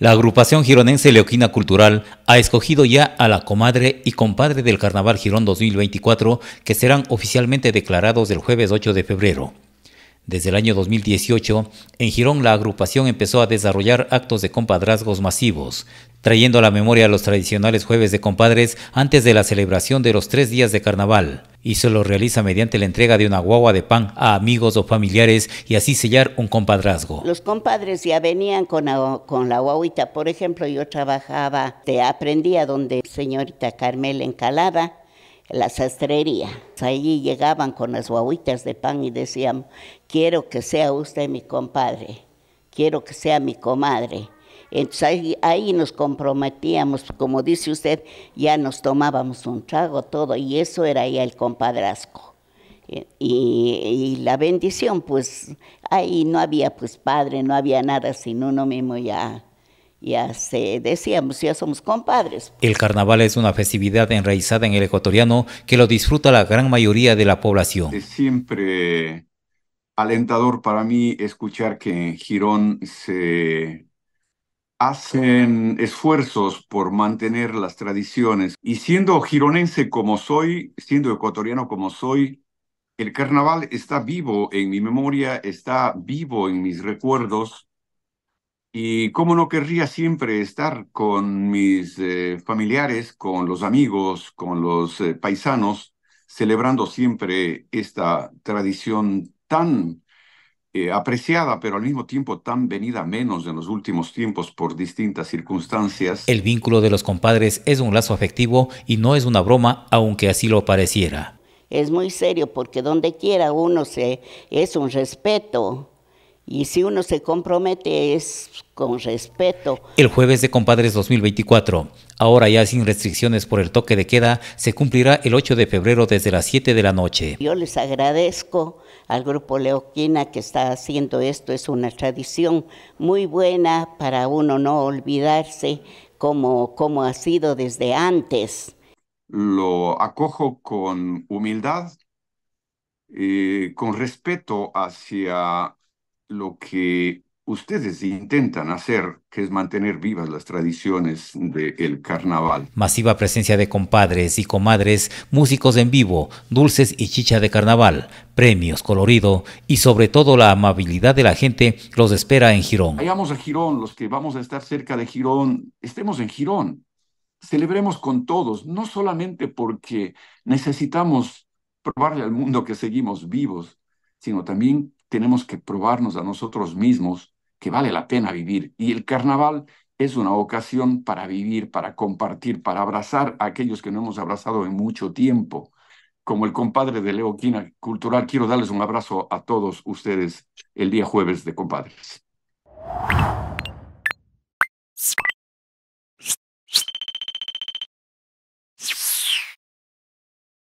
La agrupación gironense Leoquina Cultural ha escogido ya a la comadre y compadre del Carnaval Girón 2024 que serán oficialmente declarados el jueves 8 de febrero. Desde el año 2018, en Girón la agrupación empezó a desarrollar actos de compadrazgos masivos, trayendo a la memoria los tradicionales jueves de compadres antes de la celebración de los tres días de carnaval, y se lo realiza mediante la entrega de una guagua de pan a amigos o familiares y así sellar un compadrazgo. Los compadres ya venían con la, con guaguita, por ejemplo, yo trabajaba, te aprendía donde señorita Carmela encalaba la sastrería. Allí llegaban con las guaguitas de pan y decían, quiero que sea usted mi compadre, quiero que sea mi comadre entonces ahí, nos comprometíamos, como dice usted, ya nos tomábamos un trago todo y eso era ya el compadrasco. Eh, y, la bendición, pues ahí no había pues padre, no había nada, sino uno mismo ya, ya se decíamos, ya somos compadres. El carnaval es una festividad enraizada en el ecuatoriano que lo disfruta la gran mayoría de la población. Es siempre alentador para mí escuchar que en Girón se hacen esfuerzos por mantener las tradiciones. Y siendo gironense como soy, siendo ecuatoriano como soy, el carnaval está vivo en mi memoria, está vivo en mis recuerdos. Y cómo no querría siempre estar con mis eh, familiares, con los amigos, con los eh, paisanos, celebrando siempre esta tradición tan eh, apreciada, pero al mismo tiempo tan venida menos en los últimos tiempos por distintas circunstancias. El vínculo de los compadres es un lazo afectivo y no es una broma, aunque así lo pareciera. Es muy serio porque donde quiera uno se es un respeto y si uno se compromete es con respeto. El jueves de Compadres 2024, ahora ya sin restricciones por el toque de queda, se cumplirá el 8 de febrero desde las 7 de la noche. Yo les agradezco al grupo Leoquina que está haciendo esto, es una tradición muy buena para uno no olvidarse como, como ha sido desde antes. Lo acojo con humildad, y con respeto hacia lo que ustedes intentan hacer, que es mantener vivas las tradiciones del carnaval. Masiva presencia de compadres y comadres, músicos en vivo, dulces y chicha de carnaval, premios, colorido y sobre todo la amabilidad de la gente los espera en Girón. Vayamos a Girón, los que vamos a estar cerca de Girón, estemos en Girón, celebremos con todos, no solamente porque necesitamos probarle al mundo que seguimos vivos, sino también tenemos que probarnos a nosotros mismos que vale la pena vivir. Y el carnaval es una ocasión para vivir, para compartir, para abrazar a aquellos que no hemos abrazado en mucho tiempo. Como el compadre de Leo Quina Cultural, quiero darles un abrazo a todos ustedes el día jueves de compadres.